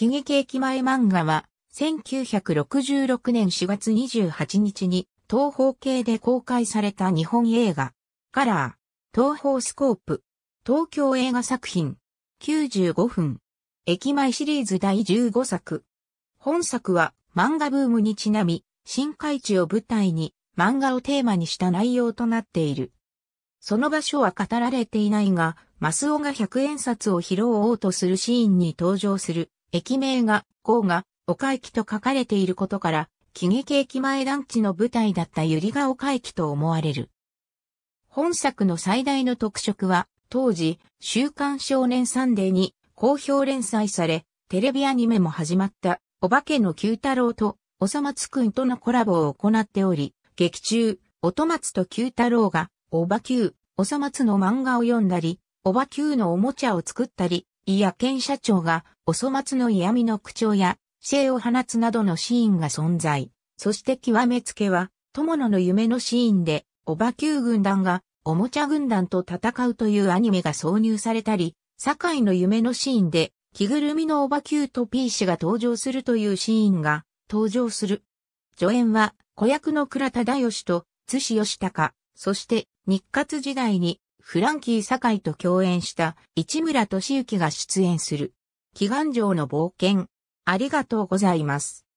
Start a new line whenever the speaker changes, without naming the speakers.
喜劇駅前漫画は、1966年4月28日に、東方系で公開された日本映画、カラー、東方スコープ、東京映画作品、95分、駅前シリーズ第15作。本作は漫画ブームにちなみ、新海地を舞台に漫画をテーマにした内容となっている。その場所は語られていないが、マスオが100円札を拾おうとするシーンに登場する駅名が、甲が、岡駅と書かれていることから、喜劇駅前団地の舞台だった百合ヶ丘駅と思われる。本作の最大の特色は、当時、週刊少年サンデーに好評連載され、テレビアニメも始まった、お化けの九太郎と、おま松くんとのコラボを行っており、劇中、おま松と九太郎が、おばきゅう、おま松の漫画を読んだり、おばきゅうのおもちゃを作ったり、イヤケン社長がお粗末の嫌味の口調や、姿勢を放つなどのシーンが存在。そして極めつけは、友野の夢のシーンで、おばきゅう軍団が、おもちゃ軍団と戦うというアニメが挿入されたり、堺の夢のシーンで、着ぐるみのおばきゅうと P 氏が登場するというシーンが登場する。助演は、子役の倉田大義と、津志義隆、そして、日活時代にフランキー坂井と共演した市村敏之が出演する、祈願城の冒険。ありがとうございます。